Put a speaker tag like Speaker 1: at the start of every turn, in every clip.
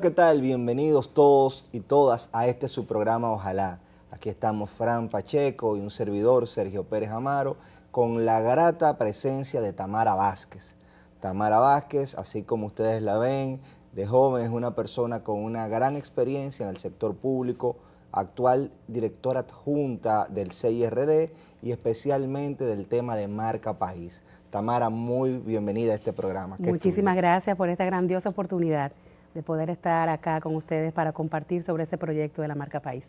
Speaker 1: ¿qué tal? Bienvenidos todos y todas a este su programa Ojalá. Aquí estamos Fran Pacheco y un servidor, Sergio Pérez Amaro, con la grata presencia de Tamara Vázquez. Tamara Vázquez, así como ustedes la ven, de joven es una persona con una gran experiencia en el sector público, actual directora adjunta del CIRD y especialmente del tema de marca país. Tamara, muy bienvenida a este programa. Muchísimas
Speaker 2: gracias por esta grandiosa oportunidad de poder estar acá con ustedes para compartir sobre este proyecto de la marca País.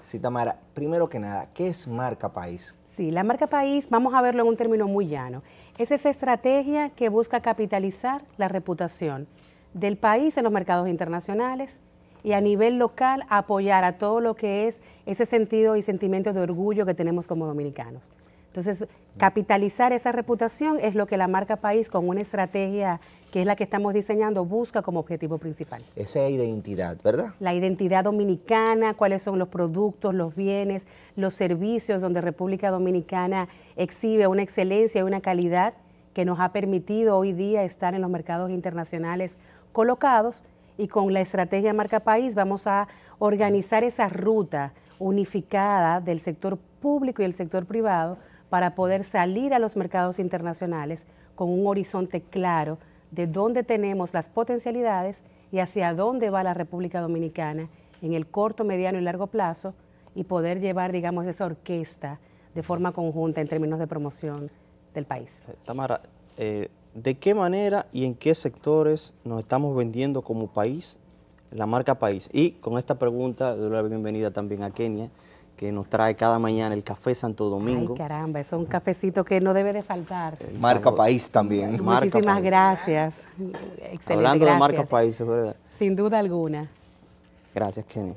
Speaker 1: Sí, Tamara, primero que nada, ¿qué es marca País?
Speaker 2: Sí, la marca País, vamos a verlo en un término muy llano, es esa estrategia que busca capitalizar la reputación del país en los mercados internacionales y a nivel local apoyar a todo lo que es ese sentido y sentimiento de orgullo que tenemos como dominicanos. Entonces, capitalizar esa reputación es lo que la marca país con una estrategia que es la que estamos diseñando, busca como objetivo principal.
Speaker 1: Esa identidad, ¿verdad?
Speaker 2: La identidad dominicana, cuáles son los productos, los bienes, los servicios donde República Dominicana exhibe una excelencia y una calidad que nos ha permitido hoy día estar en los mercados internacionales colocados y con la estrategia Marca País vamos a organizar esa ruta unificada del sector público y el sector privado para poder salir a los mercados internacionales con un horizonte claro de dónde tenemos las potencialidades y hacia dónde va la República Dominicana en el corto, mediano y largo plazo y poder llevar, digamos, esa orquesta de forma conjunta en términos de promoción del país.
Speaker 3: Tamara, eh, ¿de qué manera y en qué sectores nos estamos vendiendo como país, la marca país? Y con esta pregunta, doy la bienvenida también a Kenia que nos trae cada mañana el café Santo
Speaker 1: Domingo. Ay,
Speaker 2: caramba, es un cafecito que no debe de faltar.
Speaker 1: marca País también. Marca Muchísimas
Speaker 2: gracias. Excelente, Hablando de marca
Speaker 1: país, verdad.
Speaker 2: Sin duda alguna. Gracias, Kenny.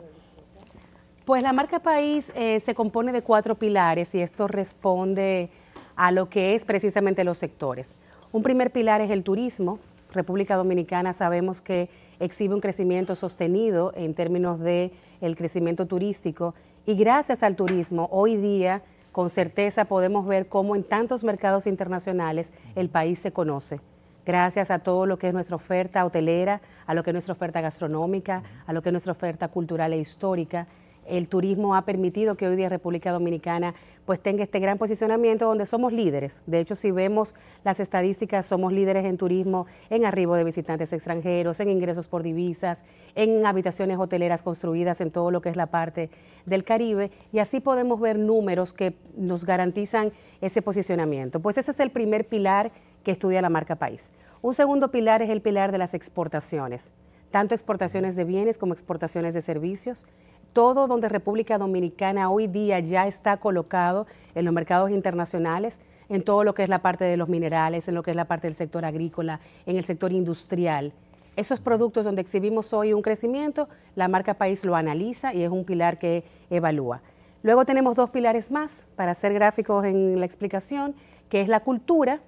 Speaker 2: Pues la marca país eh, se compone de cuatro pilares y esto responde a lo que es precisamente los sectores. Un primer pilar es el turismo. República Dominicana sabemos que exhibe un crecimiento sostenido en términos de el crecimiento turístico y gracias al turismo, hoy día con certeza podemos ver cómo en tantos mercados internacionales el país se conoce. Gracias a todo lo que es nuestra oferta hotelera, a lo que es nuestra oferta gastronómica, a lo que es nuestra oferta cultural e histórica el turismo ha permitido que hoy día República Dominicana pues tenga este gran posicionamiento donde somos líderes. De hecho, si vemos las estadísticas, somos líderes en turismo, en arribo de visitantes extranjeros, en ingresos por divisas, en habitaciones hoteleras construidas en todo lo que es la parte del Caribe. Y así podemos ver números que nos garantizan ese posicionamiento. Pues ese es el primer pilar que estudia la marca país. Un segundo pilar es el pilar de las exportaciones tanto exportaciones de bienes como exportaciones de servicios todo donde República Dominicana hoy día ya está colocado en los mercados internacionales, en todo lo que es la parte de los minerales, en lo que es la parte del sector agrícola, en el sector industrial. Esos productos donde exhibimos hoy un crecimiento, la marca país lo analiza y es un pilar que evalúa. Luego tenemos dos pilares más para hacer gráficos en la explicación, que es la cultura,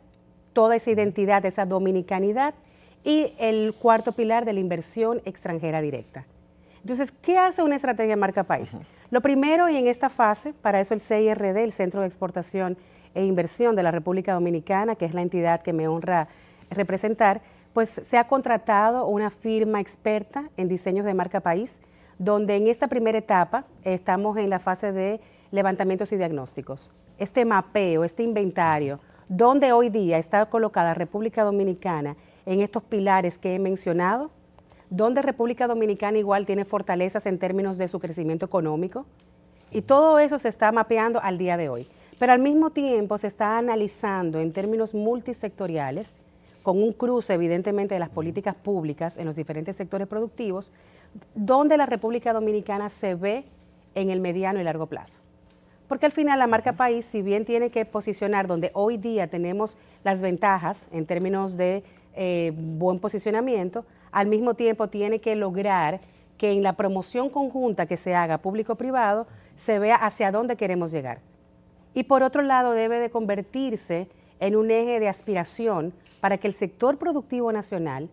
Speaker 2: toda esa identidad, esa dominicanidad, y el cuarto pilar de la inversión extranjera directa. Entonces, ¿qué hace una estrategia marca país? Lo primero, y en esta fase, para eso el CIRD, el Centro de Exportación e Inversión de la República Dominicana, que es la entidad que me honra representar, pues se ha contratado una firma experta en diseños de marca país, donde en esta primera etapa estamos en la fase de levantamientos y diagnósticos. Este mapeo, este inventario, donde hoy día está colocada República Dominicana en estos pilares que he mencionado, donde República Dominicana igual tiene fortalezas en términos de su crecimiento económico. Y todo eso se está mapeando al día de hoy. Pero al mismo tiempo se está analizando en términos multisectoriales, con un cruce evidentemente de las políticas públicas en los diferentes sectores productivos, donde la República Dominicana se ve en el mediano y largo plazo. Porque al final la marca país, si bien tiene que posicionar donde hoy día tenemos las ventajas en términos de eh, buen posicionamiento, al mismo tiempo tiene que lograr que en la promoción conjunta que se haga público-privado se vea hacia dónde queremos llegar. Y por otro lado, debe de convertirse en un eje de aspiración para que el sector productivo nacional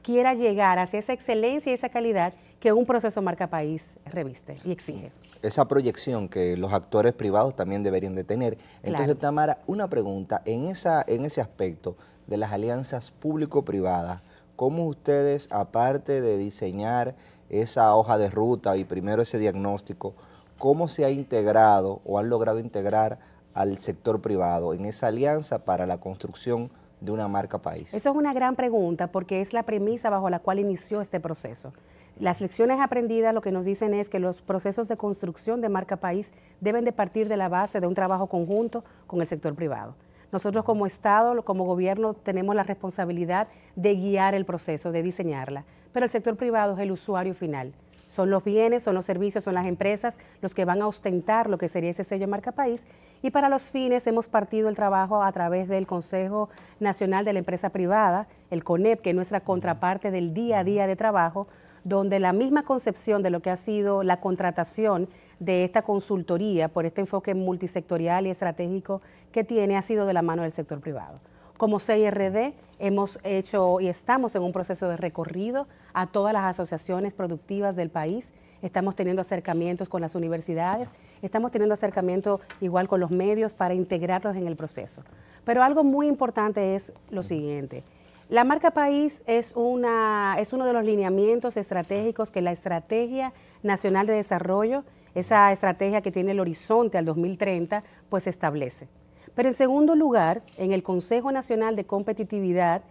Speaker 2: quiera llegar hacia esa excelencia y esa calidad que un proceso marca país reviste y exige.
Speaker 1: Esa proyección que los actores privados también deberían de tener. Entonces, Tamara, una pregunta, en, esa, en ese aspecto de las alianzas público-privadas, ¿Cómo ustedes, aparte de diseñar esa hoja de ruta y primero ese diagnóstico, cómo se ha integrado o han logrado integrar al sector privado en esa alianza para la construcción de una marca país?
Speaker 2: Eso es una gran pregunta porque es la premisa bajo la cual inició este proceso. Las lecciones aprendidas lo que nos dicen es que los procesos de construcción de marca país deben de partir de la base de un trabajo conjunto con el sector privado. Nosotros como Estado, como gobierno, tenemos la responsabilidad de guiar el proceso, de diseñarla, pero el sector privado es el usuario final. Son los bienes, son los servicios, son las empresas los que van a ostentar lo que sería ese sello marca país. Y para los fines hemos partido el trabajo a través del Consejo Nacional de la Empresa Privada, el CONEP, que es nuestra contraparte del día a día de trabajo, donde la misma concepción de lo que ha sido la contratación de esta consultoría por este enfoque multisectorial y estratégico que tiene ha sido de la mano del sector privado. Como CIRD hemos hecho y estamos en un proceso de recorrido a todas las asociaciones productivas del país, estamos teniendo acercamientos con las universidades, estamos teniendo acercamiento igual con los medios para integrarlos en el proceso. Pero algo muy importante es lo siguiente. La marca país es, una, es uno de los lineamientos estratégicos que la Estrategia Nacional de Desarrollo esa estrategia que tiene el horizonte al 2030, pues se establece. Pero en segundo lugar, en el Consejo Nacional de Competitividad,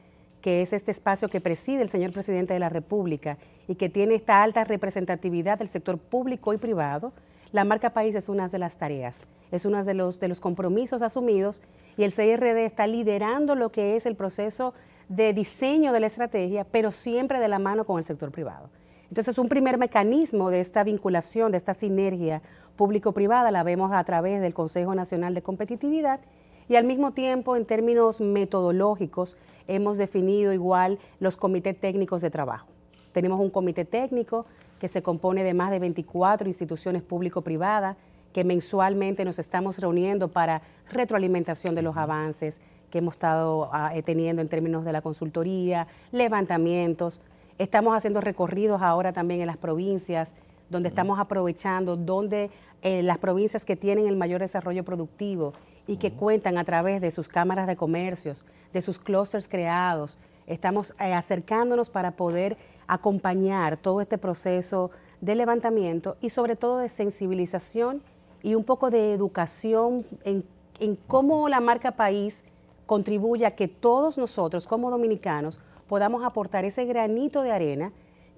Speaker 2: que es este espacio que preside el señor presidente de la República y que tiene esta alta representatividad del sector público y privado, la marca país es una de las tareas, es uno de los, de los compromisos asumidos y el CRD está liderando lo que es el proceso de diseño de la estrategia, pero siempre de la mano con el sector privado. Entonces, un primer mecanismo de esta vinculación, de esta sinergia público-privada, la vemos a través del Consejo Nacional de Competitividad y al mismo tiempo, en términos metodológicos, hemos definido igual los comités técnicos de trabajo. Tenemos un comité técnico que se compone de más de 24 instituciones público-privadas que mensualmente nos estamos reuniendo para retroalimentación de los avances que hemos estado ah, eh, teniendo en términos de la consultoría, levantamientos, Estamos haciendo recorridos ahora también en las provincias, donde mm. estamos aprovechando, donde eh, las provincias que tienen el mayor desarrollo productivo y que mm. cuentan a través de sus cámaras de comercios, de sus clusters creados, estamos eh, acercándonos para poder acompañar todo este proceso de levantamiento y sobre todo de sensibilización y un poco de educación en, en mm. cómo la marca país contribuye a que todos nosotros como dominicanos podamos aportar ese granito de arena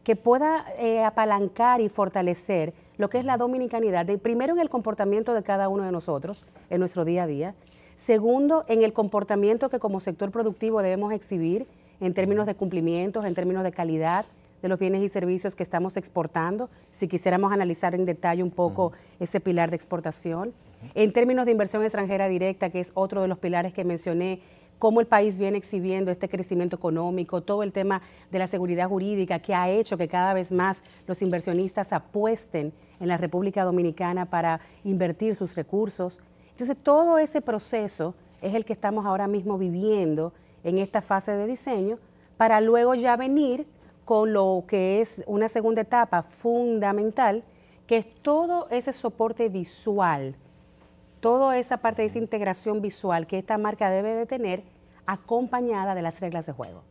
Speaker 2: que pueda eh, apalancar y fortalecer lo que es la dominicanidad, primero en el comportamiento de cada uno de nosotros, en nuestro día a día, segundo en el comportamiento que como sector productivo debemos exhibir en términos de cumplimientos, en términos de calidad de los bienes y servicios que estamos exportando, si quisiéramos analizar en detalle un poco ese pilar de exportación, en términos de inversión extranjera directa, que es otro de los pilares que mencioné, cómo el país viene exhibiendo este crecimiento económico, todo el tema de la seguridad jurídica que ha hecho que cada vez más los inversionistas apuesten en la República Dominicana para invertir sus recursos. Entonces, todo ese proceso es el que estamos ahora mismo viviendo en esta fase de diseño para luego ya venir con lo que es una segunda etapa fundamental, que es todo ese soporte visual, toda esa parte de esa integración visual que esta marca debe de tener acompañada de las reglas de juego.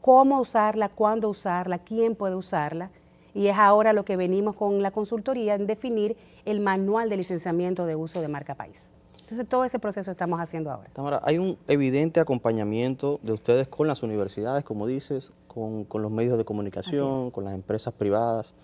Speaker 2: Cómo usarla, cuándo usarla, quién puede usarla. Y es ahora lo que venimos con la consultoría en definir el manual de licenciamiento de uso de marca país. Entonces todo ese proceso estamos haciendo ahora.
Speaker 3: Tamara, hay un evidente acompañamiento de ustedes con las universidades, como dices, con, con los medios de comunicación, con las empresas privadas.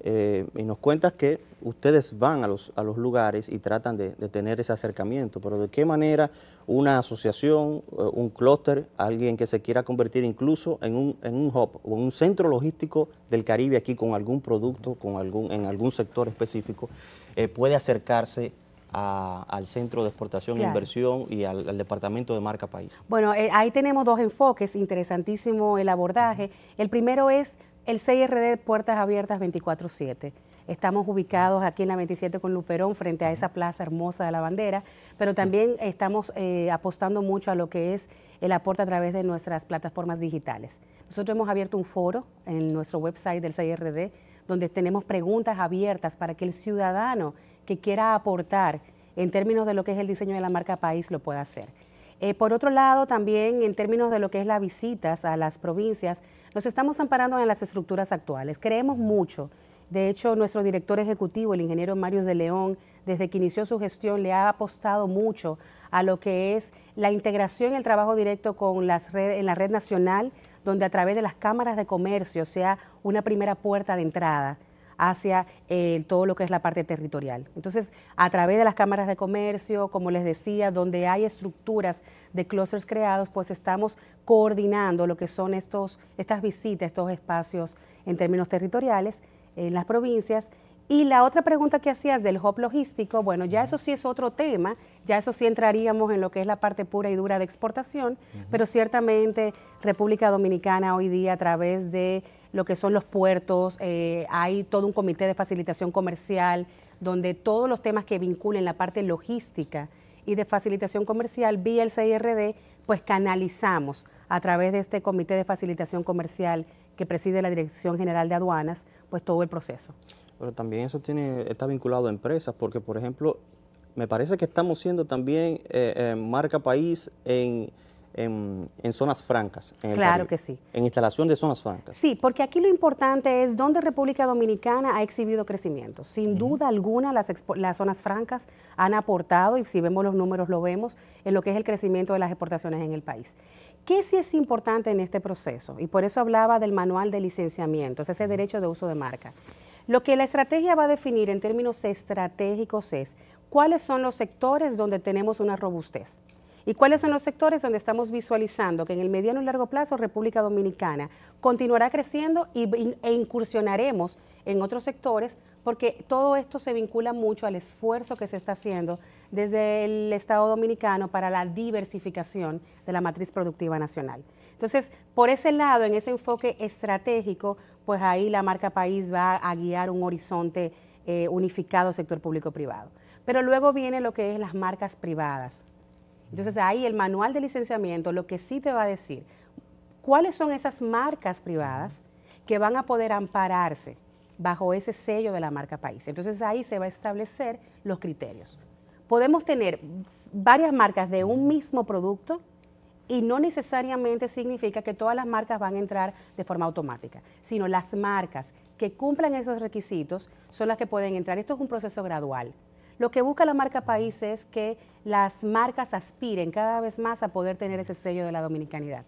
Speaker 3: Eh, y nos cuentas que ustedes van a los, a los lugares y tratan de, tener ese acercamiento, pero ¿de qué manera una asociación, eh, un clúster, alguien que se quiera convertir incluso en un, en un hub o un centro logístico del Caribe aquí con algún producto, con algún, en algún sector específico, eh, puede acercarse al Centro de Exportación e Inversión y al, Departamento de Marca País?
Speaker 2: Bueno, ahí tenemos dos enfoques, interesantísimo el abordaje. El primero es el CIRD Puertas Abiertas 24-7. Estamos ubicados aquí en la 27 con Luperón, frente a esa plaza hermosa de la bandera, pero también estamos eh, apostando mucho a lo que es el aporte a través de nuestras plataformas digitales. Nosotros hemos abierto un foro en nuestro website del CIRD donde tenemos preguntas abiertas para que el ciudadano que quiera aportar en términos de lo que es el diseño de la marca país lo pueda hacer. Eh, por otro lado, también en términos de lo que es las visitas a las provincias, nos estamos amparando en las estructuras actuales. Creemos mucho. De hecho, nuestro director ejecutivo, el ingeniero Mario de León, desde que inició su gestión, le ha apostado mucho a lo que es la integración y el trabajo directo con las en la red nacional, donde a través de las cámaras de comercio sea una primera puerta de entrada hacia eh, todo lo que es la parte territorial. Entonces, a través de las cámaras de comercio, como les decía, donde hay estructuras de clusters creados, pues estamos coordinando lo que son estos, estas visitas, estos espacios en términos territoriales en las provincias y la otra pregunta que hacías del hop logístico, bueno, ya eso sí es otro tema, ya eso sí entraríamos en lo que es la parte pura y dura de exportación, pero ciertamente República Dominicana hoy día a través de lo que son los puertos, eh, hay todo un comité de facilitación comercial donde todos los temas que vinculen la parte logística y de facilitación comercial vía el CIRD, pues canalizamos a través de este comité de facilitación comercial que preside la Dirección General de Aduanas, pues todo el proceso.
Speaker 3: Pero también eso tiene, está vinculado a empresas, porque por ejemplo, me parece que estamos siendo también eh, eh, marca país en, en, zonas francas. claro que sí. En instalación de zonas francas.
Speaker 2: Sí, porque aquí lo importante es dónde República Dominicana ha exhibido crecimiento. Sin duda alguna, las, las, zonas francas han aportado, y si vemos los números lo vemos, en lo que es el crecimiento de las exportaciones en el país. ¿Qué sí es importante en este proceso? Y por eso hablaba del manual de licenciamiento, ese derecho de uso de marca. Lo que la estrategia va a definir en términos estratégicos es cuáles son los sectores donde tenemos una robustez y cuáles son los sectores donde estamos visualizando que en el mediano y largo plazo República Dominicana continuará creciendo e incursionaremos en otros sectores porque todo esto se vincula mucho al esfuerzo que se está haciendo desde el Estado Dominicano para la diversificación de la matriz productiva nacional. Entonces, por ese lado, en ese enfoque estratégico, pues ahí la marca país va a guiar un horizonte eh, unificado sector público-privado. Pero luego viene lo que es las marcas privadas. Entonces ahí el manual de licenciamiento lo que sí te va a decir, cuáles son esas marcas privadas que van a poder ampararse bajo ese sello de la marca país. Entonces ahí se va a establecer los criterios. Podemos tener varias marcas de un mismo producto y no necesariamente significa que todas las marcas van a entrar de forma automática, sino las marcas que cumplan esos requisitos son las que pueden entrar. Esto es un proceso gradual. Lo que busca la marca país es que las marcas aspiren cada vez más a poder tener ese sello de la dominicanidad.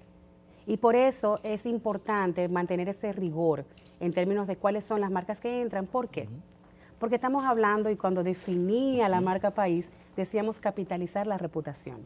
Speaker 2: Y por eso es importante mantener ese rigor en términos de cuáles son las marcas que entran. ¿Por qué? Porque estamos hablando, y cuando definía la marca país, decíamos capitalizar la reputación.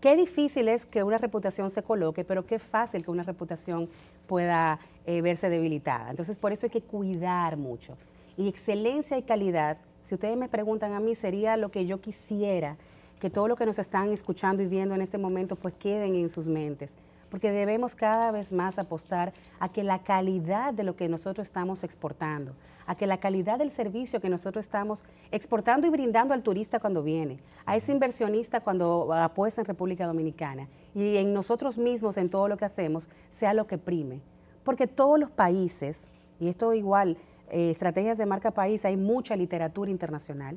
Speaker 2: Qué difícil es que una reputación se coloque, pero qué fácil que una reputación pueda eh, verse debilitada. Entonces, por eso hay que cuidar mucho. Y excelencia y calidad, si ustedes me preguntan a mí, sería lo que yo quisiera que todo lo que nos están escuchando y viendo en este momento, pues queden en sus mentes porque debemos cada vez más apostar a que la calidad de lo que nosotros estamos exportando, a que la calidad del servicio que nosotros estamos exportando y brindando al turista cuando viene, a ese inversionista cuando apuesta en República Dominicana y en nosotros mismos, en todo lo que hacemos, sea lo que prime. Porque todos los países, y esto igual, eh, estrategias de marca país, hay mucha literatura internacional,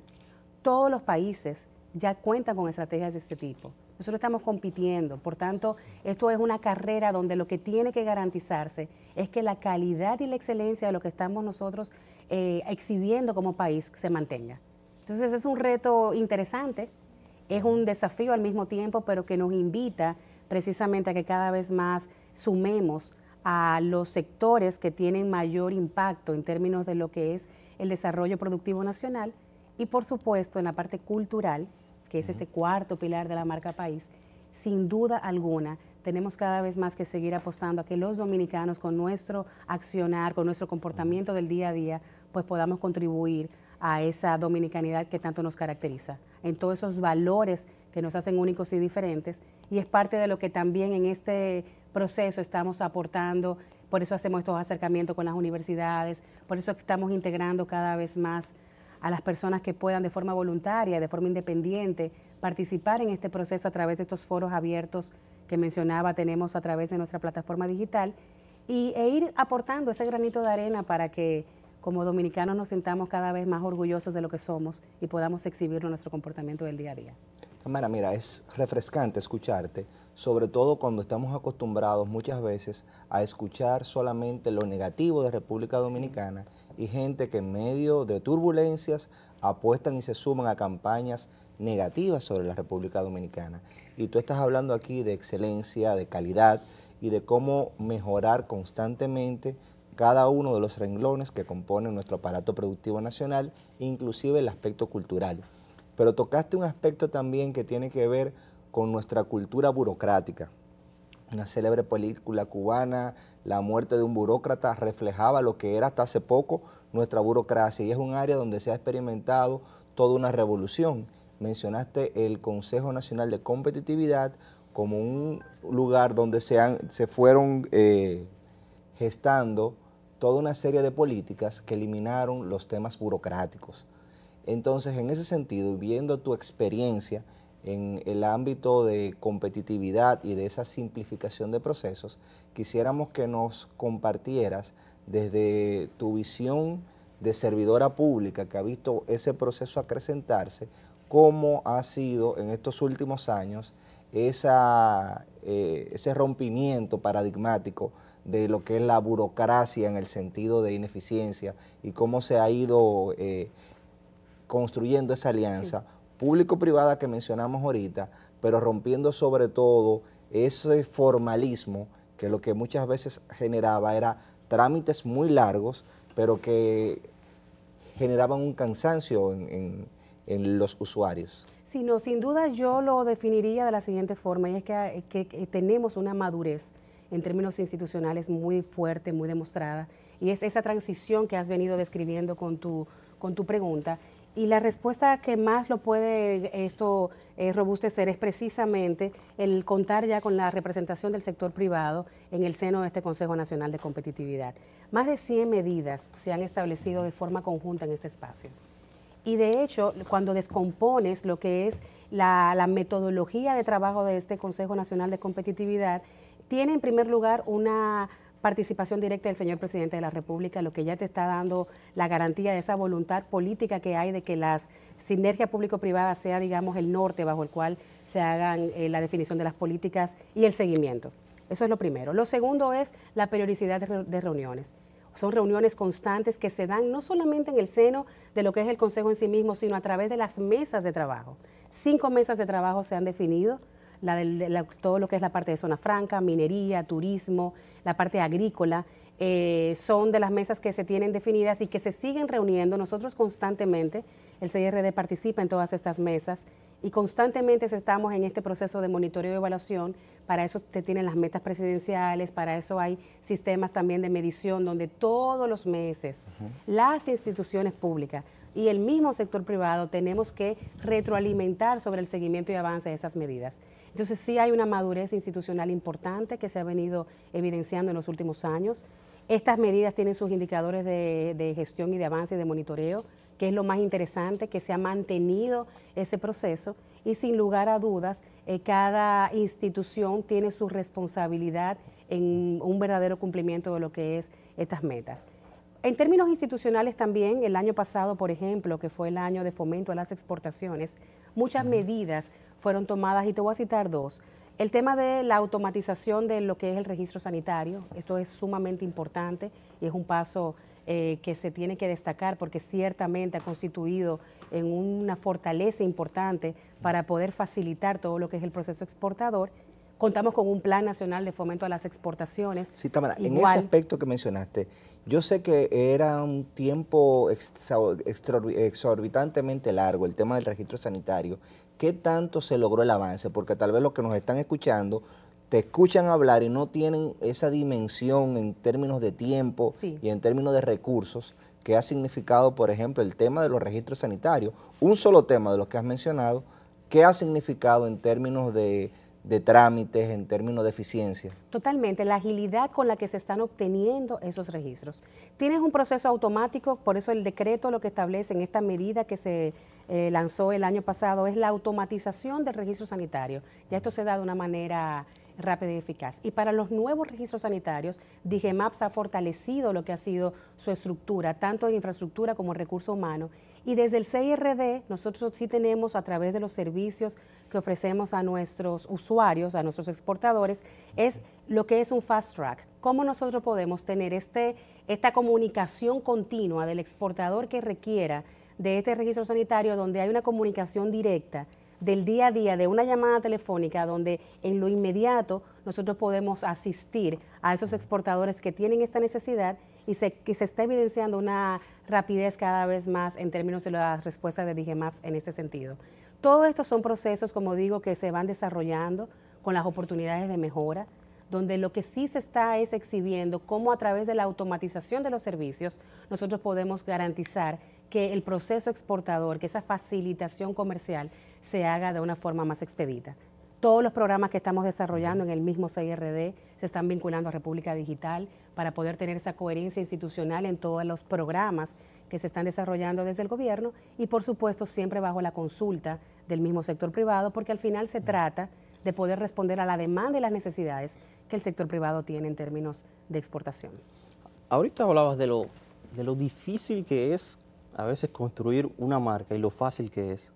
Speaker 2: todos los países ya cuentan con estrategias de este tipo. Nosotros estamos compitiendo, por tanto, esto es una carrera donde lo que tiene que garantizarse es que la calidad y la excelencia de lo que estamos nosotros eh, exhibiendo como país se mantenga. Entonces es un reto interesante, es un desafío al mismo tiempo, pero que nos invita precisamente a que cada vez más sumemos a los sectores que tienen mayor impacto en términos de lo que es el desarrollo productivo nacional y por supuesto en la parte cultural que es ese cuarto pilar de la marca país, sin duda alguna tenemos cada vez más que seguir apostando a que los dominicanos con nuestro accionar, con nuestro comportamiento del día a día, pues podamos contribuir a esa dominicanidad que tanto nos caracteriza, en todos esos valores que nos hacen únicos y diferentes, y es parte de lo que también en este proceso estamos aportando, por eso hacemos estos acercamientos con las universidades, por eso estamos integrando cada vez más a las personas que puedan de forma voluntaria, de forma independiente, participar en este proceso a través de estos foros abiertos que mencionaba, tenemos a través de nuestra plataforma digital, e ir aportando ese granito de arena para que como dominicanos nos sintamos cada vez más orgullosos de lo que somos y podamos exhibirlo en nuestro comportamiento del día a día
Speaker 1: mira, es refrescante escucharte, sobre todo cuando estamos acostumbrados muchas veces a escuchar solamente lo negativo de República Dominicana y gente que en medio de turbulencias apuestan y se suman a campañas negativas sobre la República Dominicana. Y tú estás hablando aquí de excelencia, de calidad y de cómo mejorar constantemente cada uno de los renglones que componen nuestro aparato productivo nacional, inclusive el aspecto cultural. Pero tocaste un aspecto también que tiene que ver con nuestra cultura burocrática. Una célebre película cubana, La muerte de un burócrata, reflejaba lo que era hasta hace poco nuestra burocracia y es un área donde se ha experimentado toda una revolución. Mencionaste el Consejo Nacional de Competitividad como un lugar donde se, fueron eh, gestando toda una serie de políticas que eliminaron los temas burocráticos. Entonces, en ese sentido, viendo tu experiencia en el ámbito de competitividad y de esa simplificación de procesos, quisiéramos que nos compartieras desde tu visión de servidora pública que ha visto ese proceso acrecentarse, cómo ha sido en estos últimos años eh, ese rompimiento paradigmático de lo que es la burocracia en el sentido de ineficiencia y cómo se ha ido eh, construyendo esa alianza público-privada que mencionamos ahorita, pero rompiendo sobre todo ese formalismo que lo que muchas veces generaba era trámites muy largos, pero que generaban un cansancio en, los usuarios.
Speaker 2: Sí, sin duda yo lo definiría de la siguiente forma, y es eh, que, tenemos una madurez en términos institucionales muy fuerte, muy demostrada, y es esa transición que has venido describiendo con tu, con tu pregunta, y la respuesta que más lo puede esto eh, robustecer es precisamente el contar ya con la representación del sector privado en el seno de este Consejo Nacional de Competitividad. Más de 100 medidas se han establecido de forma conjunta en este espacio. Y de hecho, cuando descompones lo que es la metodología de trabajo de este Consejo Nacional de Competitividad, tiene en primer lugar una participación directa del señor presidente de la República, lo que ya te está dando la garantía de esa voluntad política que hay de que las sinergias público-privada sea, digamos, el norte bajo el cual se hagan eh, la definición de las políticas y el seguimiento. Eso es lo primero. Lo segundo es la periodicidad de reuniones son reuniones constantes que se dan no solamente en el seno de lo que es el Consejo en sí mismo, sino a través de las mesas de trabajo. Cinco mesas de trabajo se han definido del, todo lo que es la parte de zona franca, minería, turismo, la parte agrícola, eh, son de las mesas que se tienen definidas y que se siguen reuniendo. Nosotros constantemente, el CIRD participa en todas estas mesas y constantemente estamos en este proceso de monitoreo y evaluación. Para eso se tienen las metas presidenciales, para eso hay sistemas también de medición donde todos los meses las instituciones públicas y el mismo sector privado tenemos que retroalimentar sobre el seguimiento y avance de esas medidas. Entonces sí hay una madurez institucional importante que se ha venido evidenciando en los últimos años. Estas medidas tienen sus indicadores de, gestión y de avance y de monitoreo, que es lo más interesante, que se ha mantenido ese proceso y sin lugar a dudas eh, cada institución tiene su responsabilidad en un verdadero cumplimiento de lo que es estas metas. En términos institucionales también, el año pasado, por ejemplo, que fue el año de fomento a las exportaciones, muchas medidas fueron tomadas y te voy a citar dos. El tema de la automatización de lo que es el registro sanitario, esto es sumamente importante y es un paso eh, que se tiene que destacar porque ciertamente ha constituido en una fortaleza importante para poder facilitar todo lo que es el proceso exportador. Contamos con un plan nacional de fomento a las exportaciones.
Speaker 1: Sí, Tamara, en ese aspecto que mencionaste, yo sé que era un tiempo exorbitantemente largo el tema del registro sanitario ¿qué tanto se logró el avance? Porque tal vez los que nos están escuchando te escuchan hablar y no tienen esa dimensión en términos de tiempo y en términos de recursos que ha significado, por ejemplo, el tema de los registros sanitarios. Un solo tema de los que has mencionado, ¿qué ha significado en términos de de trámites, en términos de eficiencia.
Speaker 2: Totalmente, la agilidad con la que se están obteniendo esos registros. Tienes un proceso automático, por eso el decreto lo que establece en esta medida que se eh, lanzó el año pasado es la automatización del registro sanitario. Ya esto se da de una manera rápida y eficaz. Y para los nuevos registros sanitarios, DIGEMAPS ha fortalecido lo que ha sido su estructura, tanto en infraestructura como en recursos humanos, y desde el CIRD, nosotros sí tenemos a través de los servicios que ofrecemos a nuestros usuarios, a nuestros exportadores, es lo que es un fast track. ¿Cómo nosotros podemos tener este, esta comunicación continua del exportador que requiera de este registro sanitario donde hay una comunicación directa del día a día, de una llamada telefónica, donde en lo inmediato nosotros podemos asistir a esos exportadores que tienen esta necesidad y se, que se está evidenciando una rapidez cada vez más en términos de las respuestas de maps en este sentido. Todo esto son procesos, como digo, que se van desarrollando con las oportunidades de mejora, donde lo que sí se está es exhibiendo cómo a través de la automatización de los servicios nosotros podemos garantizar que el proceso exportador, que esa facilitación comercial se haga de una forma más expedita. Todos los programas que estamos desarrollando en el mismo CIRD se están vinculando a República Digital para poder tener esa coherencia institucional en todos los programas que se están desarrollando desde el gobierno y por supuesto siempre bajo la consulta del mismo sector privado porque al final se trata de poder responder a la demanda y las necesidades que el sector privado tiene en términos de exportación.
Speaker 3: Ahorita hablabas de lo, de lo difícil que es a veces construir una marca y lo fácil que es.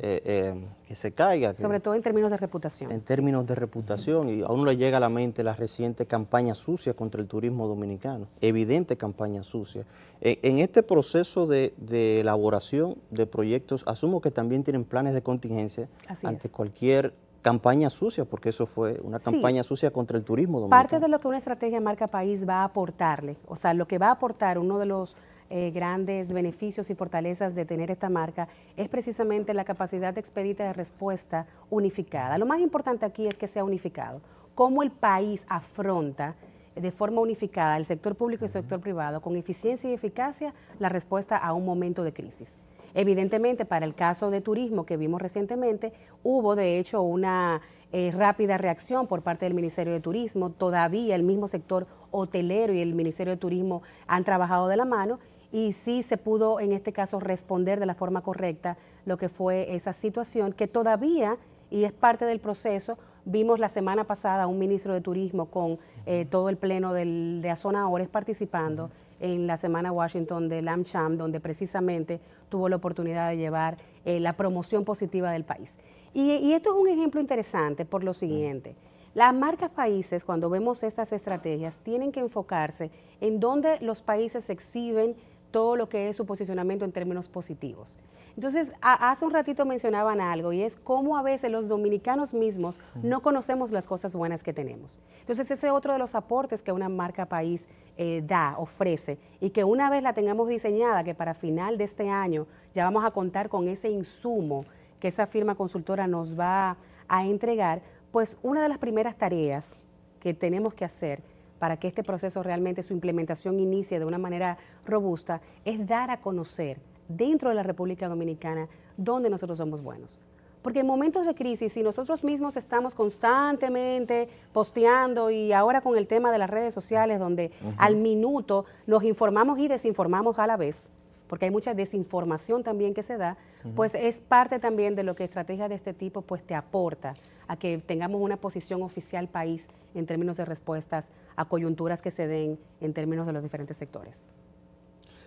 Speaker 3: Eh, eh, que se caiga. Sobre
Speaker 2: todo en términos de reputación.
Speaker 3: En términos de reputación, y aún le llega a la mente la reciente campaña sucia contra el turismo dominicano, evidente campaña sucia. Eh, en este proceso de, elaboración de proyectos, asumo que también tienen planes de contingencia ante cualquier campaña sucia, porque eso fue una campaña sucia contra el turismo dominicano. Parte
Speaker 2: de lo que una estrategia marca país va a aportarle, o sea, lo que va a aportar uno de los eh, grandes beneficios y fortalezas de tener esta marca es precisamente la capacidad expedita de respuesta unificada. Lo más importante aquí es que sea unificado. Cómo el país afronta de forma unificada el sector público y el sector privado con eficiencia y eficacia la respuesta a un momento de crisis. Evidentemente, para el caso de turismo que vimos recientemente, hubo de hecho una eh, rápida reacción por parte del Ministerio de Turismo. Todavía el mismo sector hotelero y el Ministerio de Turismo han trabajado de la mano y sí se pudo en este caso responder de la forma correcta lo que fue esa situación que todavía, y es parte del proceso, vimos la semana pasada un ministro de Turismo con eh, todo el pleno de de zona Ahora participando en la Semana Washington de Lam Cham, donde precisamente tuvo la oportunidad de llevar eh, la promoción positiva del país. Y, y, esto es un ejemplo interesante por lo siguiente. Las marcas países, cuando vemos estas estrategias, tienen que enfocarse en dónde los países exhiben todo lo que es su posicionamiento en términos positivos. Entonces, hace un ratito mencionaban algo y es cómo a veces los dominicanos mismos no conocemos las cosas buenas que tenemos. Entonces, ese otro de los aportes que una marca país eh, da, ofrece, y que una vez la tengamos diseñada, que para final de este año ya vamos a contar con ese insumo que esa firma consultora nos va a entregar, pues una de las primeras tareas que tenemos que hacer para que este proceso realmente su implementación inicie de una manera robusta, es dar a conocer dentro de la República Dominicana dónde nosotros somos buenos. Porque en momentos de crisis, si nosotros mismos estamos constantemente posteando y ahora con el tema de las redes sociales, donde al minuto nos informamos y desinformamos a la vez, porque hay mucha desinformación también que se da, pues es parte también de lo que estrategias de este tipo pues te aporta a que tengamos una posición oficial país en términos de respuestas a coyunturas que se den en términos de los diferentes sectores.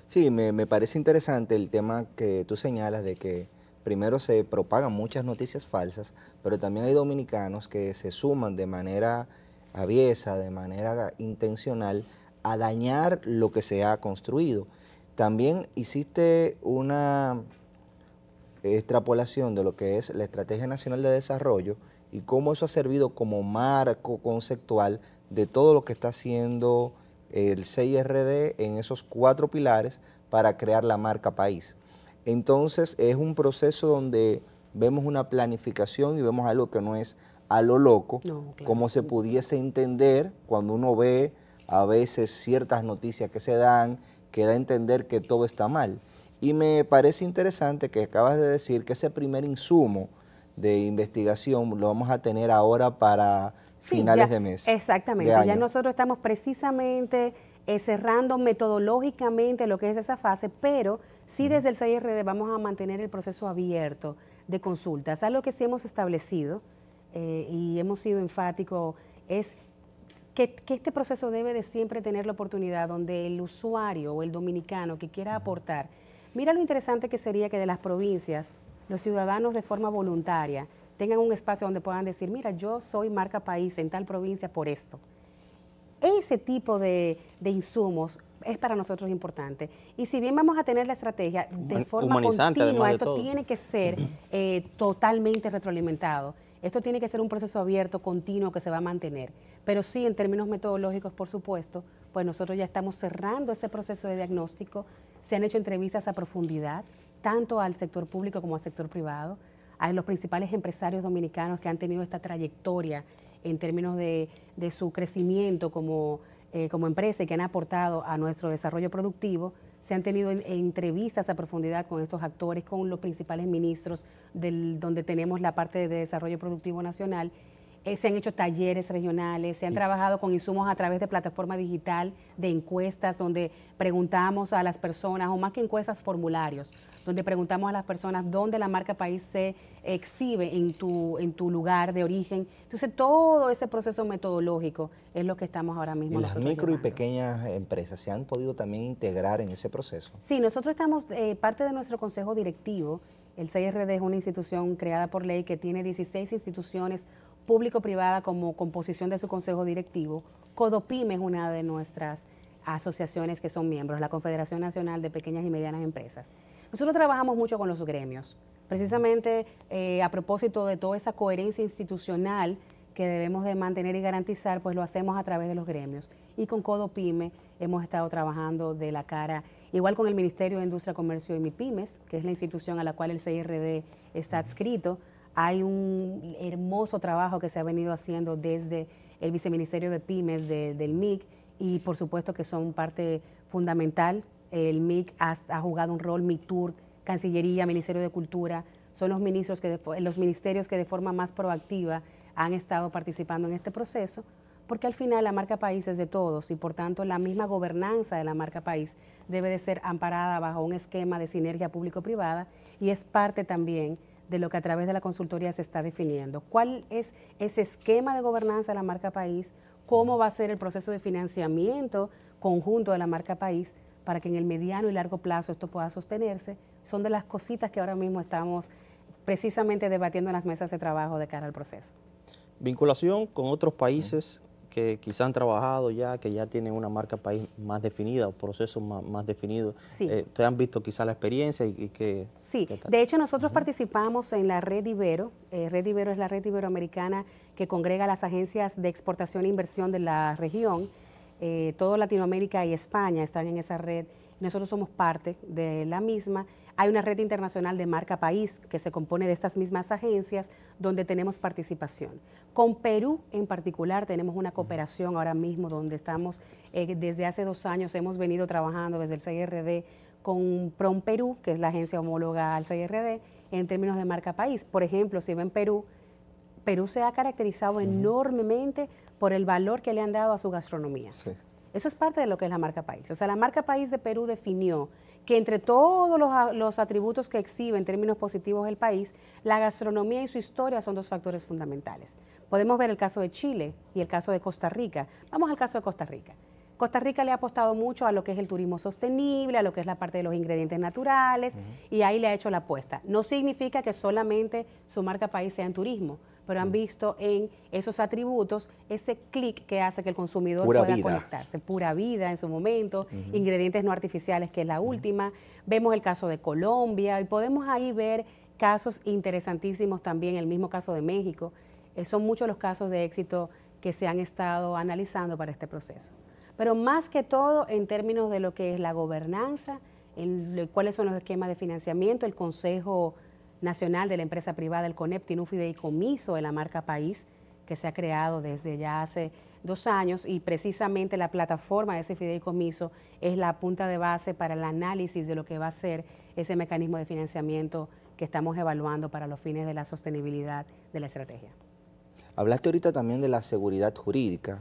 Speaker 1: Sí, me, parece interesante el tema que tú señalas de que primero se propagan muchas noticias falsas, pero también hay dominicanos que se suman de manera aviesa, de manera intencional, a dañar lo que se ha construido. También hiciste una extrapolación de lo que es la Estrategia Nacional de Desarrollo y cómo eso ha servido como marco conceptual de todo lo que está haciendo el CIRD en esos cuatro pilares para crear la marca país. Entonces es un proceso donde vemos una planificación y vemos algo que no es a lo loco, como se pudiese entender cuando uno ve a veces ciertas noticias que se dan, que da a entender que todo está mal. Y me parece interesante que acabas de decir que ese primer insumo de investigación lo vamos a tener ahora para finales de mes.
Speaker 2: Exactamente, ya nosotros estamos precisamente eh, cerrando metodológicamente lo que es esa fase, pero sí desde el CIRD vamos a mantener el proceso abierto de consultas. Algo que sí hemos establecido eh, y hemos sido enfáticos es que, este proceso debe de siempre tener la oportunidad donde el usuario o el dominicano que quiera aportar, mira lo interesante que sería que de las provincias los ciudadanos de forma voluntaria tengan un espacio donde puedan decir, mira, yo soy marca país en tal provincia por esto. Ese tipo de, insumos es para nosotros importante. Y si bien vamos a tener la estrategia de forma continua, esto tiene que ser eh, totalmente retroalimentado. Esto tiene que ser un proceso abierto, continuo, que se va a mantener. Pero sí, en términos metodológicos, por supuesto, pues nosotros ya estamos cerrando ese proceso de diagnóstico. Se han hecho entrevistas a profundidad, tanto al sector público como al sector privado a los principales empresarios dominicanos que han tenido esta trayectoria en términos de, de su crecimiento como, eh, empresa y que han aportado a nuestro desarrollo productivo. Se han tenido entrevistas a profundidad con estos actores, con los principales ministros, del, donde tenemos la parte de desarrollo productivo nacional eh, se han hecho talleres regionales, se han trabajado con insumos a través de plataforma digital de encuestas donde preguntamos a las personas, o más que encuestas, formularios, donde preguntamos a las personas dónde la marca país se exhibe en tu, en tu lugar de origen. Entonces, todo ese proceso metodológico es lo que estamos ahora mismo. ¿Y las micro y
Speaker 1: pequeñas empresas se han podido también integrar en ese proceso?
Speaker 2: Sí, nosotros estamos, eh, parte de nuestro consejo directivo, el CRD es una institución creada por ley que tiene 16 instituciones público-privada como composición de su consejo directivo, Codopime es una de nuestras asociaciones que son miembros, la Confederación Nacional de Pequeñas y Medianas Empresas. Nosotros trabajamos mucho con los gremios, precisamente eh, a propósito de toda esa coherencia institucional que debemos de mantener y garantizar, pues lo hacemos a través de los gremios. Y con Codopime hemos estado trabajando de la cara, igual con el Ministerio de Industria, Comercio y MIPYMES, que es la institución a la cual el CIRD está adscrito, hay un hermoso trabajo que se ha venido haciendo desde el viceministerio de pymes del MIC y por supuesto que son parte fundamental. El MIC ha, jugado un rol, MITUR, Cancillería, Ministerio de Cultura, son los, ministros que los ministerios que de forma más proactiva han estado participando en este proceso, porque al final la marca país es de todos y por tanto la misma gobernanza de la marca país debe de ser amparada bajo un esquema de sinergia público-privada y es parte también de lo que a través de la consultoría se está definiendo. ¿Cuál es ese esquema de gobernanza de la marca país? ¿Cómo va a ser el proceso de financiamiento conjunto de la marca país para que en el mediano y largo plazo esto pueda sostenerse? Son de las cositas que ahora mismo estamos precisamente debatiendo en las mesas de trabajo de cara al proceso.
Speaker 3: Vinculación con otros países que quizá han trabajado ya, que ya tienen una marca país más definida o procesos más, definido. definidos. ¿Ustedes eh, han visto quizá la experiencia y, que... Sí, de
Speaker 2: hecho nosotros participamos en la Red Ibero. Eh, red Ibero es la red iberoamericana que congrega las agencias de exportación e inversión de la región. Eh, todo Latinoamérica y España están en esa red. Nosotros somos parte de la misma. Hay una red internacional de marca país que se compone de estas mismas agencias donde tenemos participación. Con Perú en particular tenemos una cooperación ahora mismo donde estamos eh, desde hace dos años, hemos venido trabajando desde el CRD con PROM Perú, que es la agencia homóloga al CRD, en términos de marca país. Por ejemplo, si ven Perú, Perú se ha caracterizado enormemente por el valor que le han dado a su gastronomía. Sí. Eso es parte de lo que es la marca país. O sea, la marca país de Perú definió que entre todos los, atributos que exhibe en términos positivos el país, la gastronomía y su historia son dos factores fundamentales. Podemos ver el caso de Chile y el caso de Costa Rica. Vamos al caso de Costa Rica. Costa Rica le ha apostado mucho a lo que es el turismo sostenible, a lo que es la parte de los ingredientes naturales, y ahí le ha hecho la apuesta. No significa que solamente su marca país sea en turismo, pero han mm. visto en esos atributos ese clic que hace que el consumidor pueda conectarse. Pura vida en su momento, ingredientes no artificiales, que es la última. Vemos el caso de Colombia y podemos ahí ver casos interesantísimos también, el mismo caso de México. Eh, son muchos los casos de éxito que se han estado analizando para este proceso. Pero más que todo en términos de lo que es la gobernanza, cuáles son los esquemas de financiamiento, el consejo nacional de la empresa privada El CONEP tiene un fideicomiso de la marca País que se ha creado desde ya hace dos años y precisamente la plataforma de ese fideicomiso es la punta de base para el análisis de lo que va a ser ese mecanismo de financiamiento que estamos evaluando para los fines de la sostenibilidad de la estrategia.
Speaker 1: Hablaste ahorita también de la seguridad jurídica.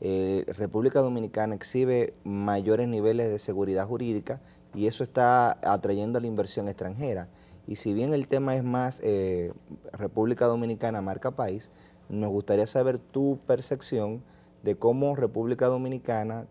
Speaker 1: Eh, República Dominicana exhibe mayores niveles de seguridad jurídica y eso está atrayendo a la inversión extranjera. Y si bien el tema es más eh, República Dominicana, marca país, nos gustaría saber tu percepción de cómo República Dominicana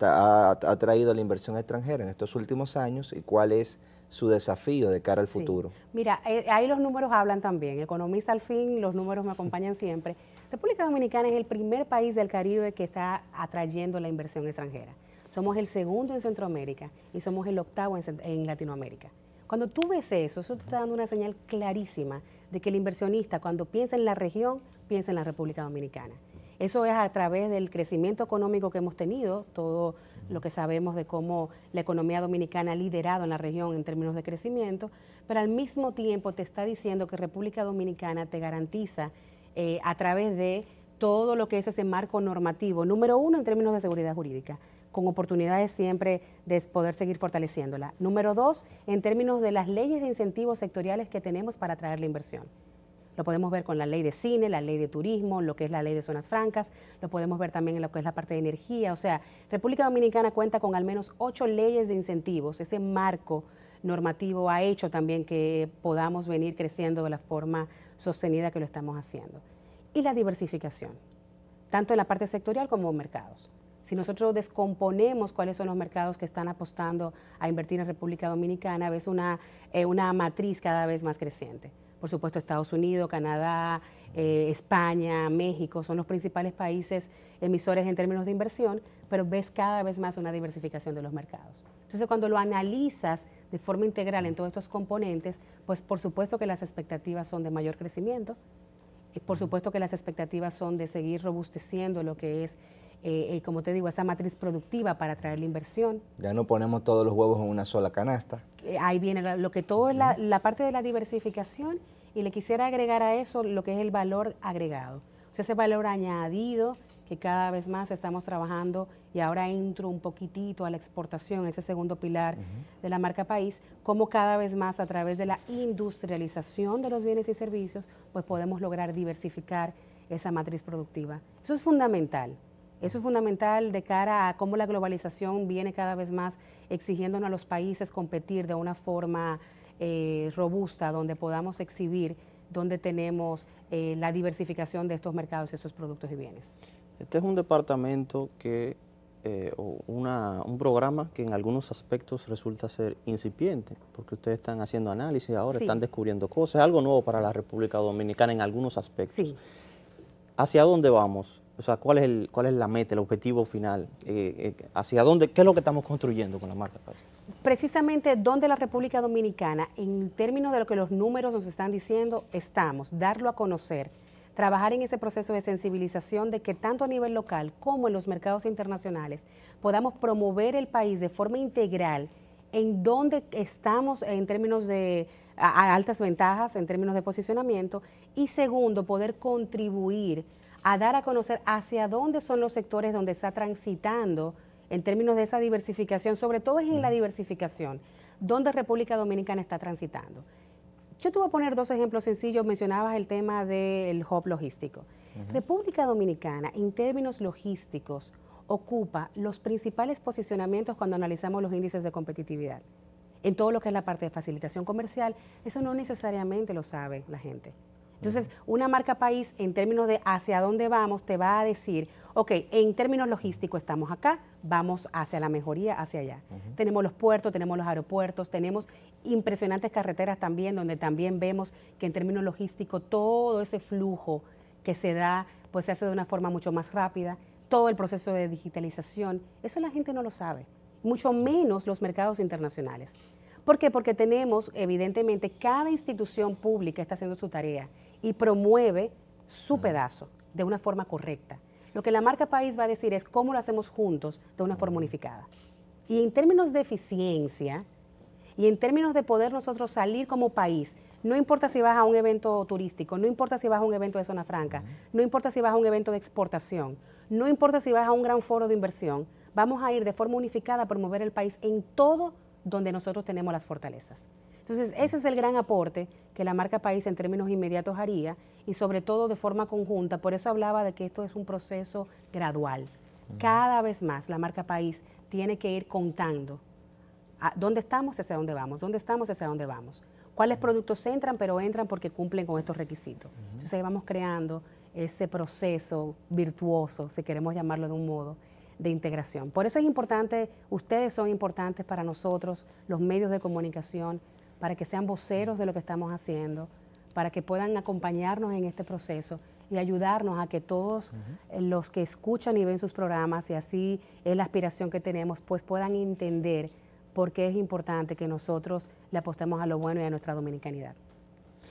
Speaker 1: ha, traído la inversión extranjera en estos últimos años y cuál es su desafío de cara al futuro.
Speaker 2: Mira, eh, ahí los números hablan también. Economista al fin, los números me acompañan siempre. República Dominicana es el primer país del Caribe que está atrayendo la inversión extranjera. Somos el segundo en Centroamérica y somos el octavo en, en Latinoamérica. Cuando tú ves eso, eso te está dando una señal clarísima de que el inversionista cuando piensa en la región, piensa en la República Dominicana. Eso es a través del crecimiento económico que hemos tenido, todo lo que sabemos de cómo la economía dominicana ha liderado en la región en términos de crecimiento, pero al mismo tiempo te está diciendo que República Dominicana te garantiza eh, a través de todo lo que es ese marco normativo, número uno en términos de seguridad jurídica, con oportunidades siempre de poder seguir fortaleciéndola. Número dos, en términos de las leyes de incentivos sectoriales que tenemos para atraer la inversión. Lo podemos ver con la ley de cine, la ley de turismo, lo que es la ley de zonas francas, lo podemos ver también en lo que es la parte de energía. O sea, República Dominicana cuenta con al menos ocho leyes de incentivos. Ese marco normativo ha hecho también que podamos venir creciendo de la forma sostenida que lo estamos haciendo. Y la diversificación, tanto en la parte sectorial como en mercados. Si nosotros descomponemos cuáles son los mercados que están apostando a invertir en República Dominicana, ves una, eh, una matriz cada vez más creciente. Por supuesto, Estados Unidos, Canadá, eh, España, México son los principales países emisores en términos de inversión, pero ves cada vez más una diversificación de los mercados. Entonces, cuando lo analizas de forma integral en todos estos componentes, pues por supuesto que las expectativas son de mayor crecimiento, y por supuesto que las expectativas son de seguir robusteciendo lo que es eh, eh, como te digo, esa matriz productiva para atraer la inversión.
Speaker 1: Ya no ponemos todos los huevos en una sola canasta.
Speaker 2: Eh, ahí viene lo que todo es la, parte de la diversificación y le quisiera agregar a eso lo que es el valor agregado, o sea, ese valor añadido que cada vez más estamos trabajando y ahora entro un poquitito a la exportación, ese segundo pilar de la marca país, como cada vez más a través de la industrialización de los bienes y servicios, pues podemos lograr diversificar esa matriz productiva. Eso es fundamental. Eso es fundamental de cara a cómo la globalización viene cada vez más exigiéndonos a los países competir de una forma eh, robusta, donde podamos exhibir donde tenemos eh, la diversificación de estos mercados y estos productos y bienes.
Speaker 3: Este es un departamento que, eh, o un programa que en algunos aspectos resulta ser incipiente, porque ustedes están haciendo análisis ahora, están descubriendo cosas, algo nuevo para la República Dominicana en algunos aspectos. Sí. ¿hacia dónde vamos? O sea, ¿cuál es, el, cuál es la meta, el objetivo final? Eh, eh, ¿Hacia dónde? ¿Qué es lo que estamos construyendo con la marca? Pues?
Speaker 2: Precisamente donde la República Dominicana, en términos de lo que los números nos están diciendo, estamos, darlo a conocer, trabajar en ese proceso de sensibilización de que tanto a nivel local como en los mercados internacionales podamos promover el país de forma integral en dónde estamos en términos de a, altas ventajas en términos de posicionamiento y segundo, poder contribuir a dar a conocer hacia dónde son los sectores donde está transitando en términos de esa diversificación, sobre todo es en la diversificación, donde República Dominicana está transitando. Yo te voy a poner dos ejemplos sencillos, mencionabas el tema del hub logístico. República Dominicana, en términos logísticos, ocupa los principales posicionamientos cuando analizamos los índices de competitividad en todo lo que es la parte de facilitación comercial, eso no necesariamente lo sabe la gente. Entonces, una marca país en términos de hacia dónde vamos te va a decir, ok, en términos logísticos estamos acá, vamos hacia la mejoría, hacia allá. Tenemos los puertos, tenemos los aeropuertos, tenemos impresionantes carreteras también, donde también vemos que en términos logísticos todo ese flujo que se da, pues se hace de una forma mucho más rápida, todo el proceso de digitalización, eso la gente no lo sabe mucho menos los mercados internacionales. ¿Por qué? Porque tenemos, evidentemente, cada institución pública está haciendo su tarea y promueve su pedazo de una forma correcta. Lo que la marca país va a decir es cómo lo hacemos juntos de una forma unificada. Y en términos de eficiencia y en términos de poder nosotros salir como país, no importa si vas a un evento turístico, no importa si vas a un evento de zona franca, no importa si vas a un evento de exportación, no importa si vas a un gran foro de inversión, vamos a ir de forma unificada a promover el país en todo donde nosotros tenemos las fortalezas. Entonces, ese es el gran aporte que la marca país en términos inmediatos haría y sobre todo de forma conjunta. Por eso hablaba de que esto es un proceso gradual. Cada vez más la marca país tiene que ir contando a dónde estamos, hacia dónde vamos, dónde estamos, hacia dónde vamos, cuáles productos entran, pero entran porque cumplen con estos requisitos. Entonces, vamos creando ese proceso virtuoso, si queremos llamarlo de un modo, de integración. Por eso es importante, ustedes son importantes para nosotros, los medios de comunicación, para que sean voceros de lo que estamos haciendo, para que puedan acompañarnos en este proceso y ayudarnos a que todos eh, los que escuchan y ven sus programas, y así es la aspiración que tenemos, pues puedan entender por qué es importante que nosotros le apostemos a lo bueno y a nuestra dominicanidad.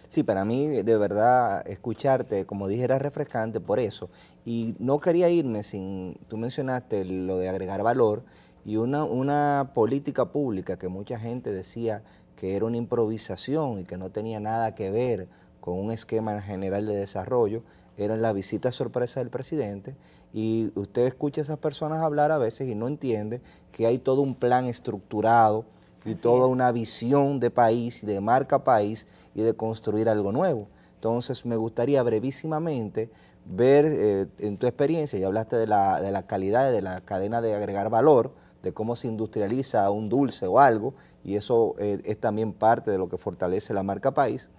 Speaker 1: Sí, para mí de verdad escucharte, como dije, era refrescante por eso. Y no quería irme sin, tú mencionaste lo de agregar valor y una, una política pública que mucha gente decía que era una improvisación y que no tenía nada que ver con un esquema general de desarrollo, eran la visita sorpresa del presidente y usted escucha a esas personas hablar a veces y no entiende que hay todo un plan estructurado y toda una visión de país, de marca país y de construir algo nuevo. Entonces me gustaría brevísimamente ver eh, en tu experiencia, ya hablaste de la, de calidad, de la cadena de agregar valor, de cómo se industrializa un dulce o algo, y eso eh, es también parte de lo que fortalece la marca país,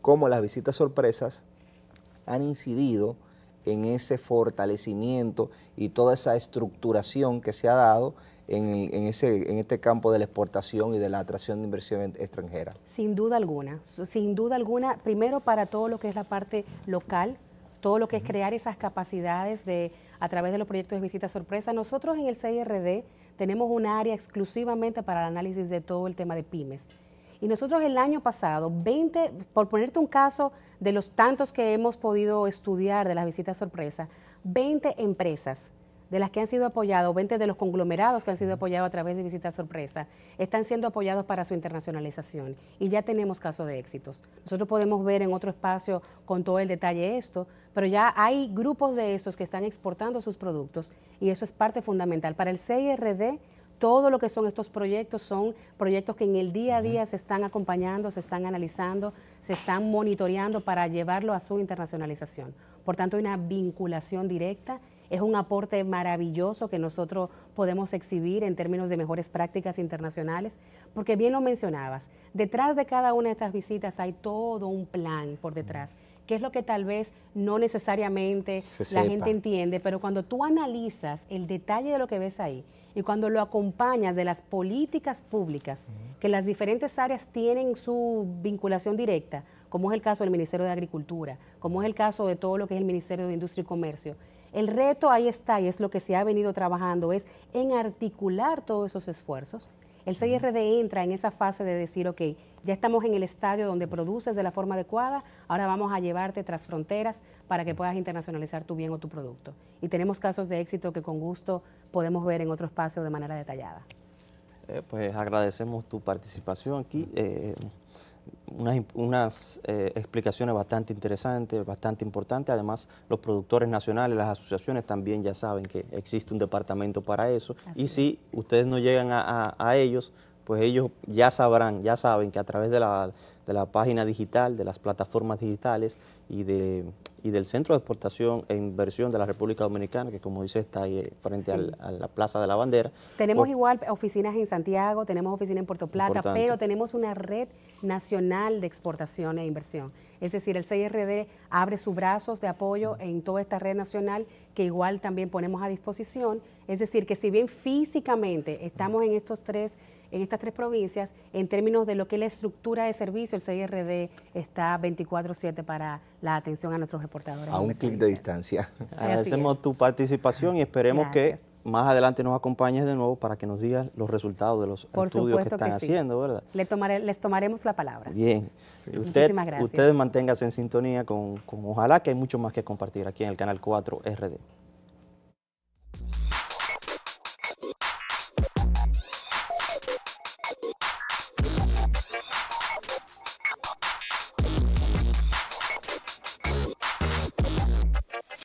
Speaker 1: cómo las visitas sorpresas han incidido en ese fortalecimiento y toda esa estructuración que se ha dado en, ese, en este campo de la exportación y de la atracción de inversión extranjera?
Speaker 2: Sin duda alguna, sin duda alguna, primero para todo lo que es la parte local, todo lo que es crear esas capacidades de a través de los proyectos de visita sorpresa. Nosotros en el CIRD tenemos un área exclusivamente para el análisis de todo el tema de pymes. Y nosotros el año pasado, 20, por ponerte un caso de los tantos que hemos podido estudiar de las visitas sorpresa, 20 empresas de las que han sido apoyados, 20 de los conglomerados que han sido apoyados a través de visitas sorpresa, están siendo apoyados para su internacionalización y ya tenemos casos de éxitos. Nosotros podemos ver en otro espacio con todo el detalle esto, pero ya hay grupos de estos que están exportando sus productos y eso es parte fundamental. Para el CIRD, todo lo que son estos proyectos son proyectos que en el día a día se están acompañando, se están analizando, se están monitoreando para llevarlo a su internacionalización. Por tanto, hay una vinculación directa es un aporte maravilloso que nosotros podemos exhibir en términos de mejores prácticas internacionales, porque bien lo mencionabas, detrás de cada una de estas visitas hay todo un plan por detrás que es lo que tal vez no necesariamente la gente entiende, pero cuando tú analizas el detalle de lo que ves ahí y cuando lo acompañas de las políticas públicas que las diferentes áreas tienen su vinculación directa, como es el caso del Ministerio de Agricultura, como es el caso de todo lo que es el Ministerio de Industria y Comercio, el reto ahí está y es lo que se ha venido trabajando, es en articular todos esos esfuerzos. El CIRD entra en esa fase de decir, ok, ya estamos en el estadio donde produces de la forma adecuada, ahora vamos a llevarte tras fronteras para que puedas internacionalizar tu bien o tu producto. Y tenemos casos de éxito que con gusto podemos ver en otro espacio de manera detallada.
Speaker 3: Eh, pues agradecemos tu participación aquí. Eh, unas, unas eh, explicaciones bastante interesantes, bastante importantes. Además, los productores nacionales, las asociaciones también ya saben que existe un departamento para eso. y si ustedes no llegan a ellos, pues ellos ya sabrán, ya saben que a través de la, de la página digital, de las plataformas digitales y, de, del Centro de Exportación e Inversión de la República Dominicana, que como dice está ahí eh, frente a la Plaza de la Bandera. Tenemos pues
Speaker 2: igual oficinas en Santiago, tenemos oficinas en Puerto Plata, pero tenemos una red nacional de exportación e inversión. Es decir, el CIRD abre sus brazos de apoyo en toda esta red nacional que igual también ponemos a disposición. Es decir, que si bien físicamente estamos en estos tres en estas tres provincias en términos de lo que es la estructura de servicio. El CIRD está 24-7 para la atención a nuestros reportadores. A un
Speaker 3: clic de distancia. Agradecemos tu participación y esperemos que más adelante nos acompañes de nuevo para que nos digas los resultados de los estudios que están haciendo, ¿verdad?
Speaker 2: les tomaremos la palabra.
Speaker 3: Bien. Muchísimas gracias. Ustedes manténganse en sintonía con, con Ojalá, que hay mucho más que compartir aquí en el Canal 4 RD.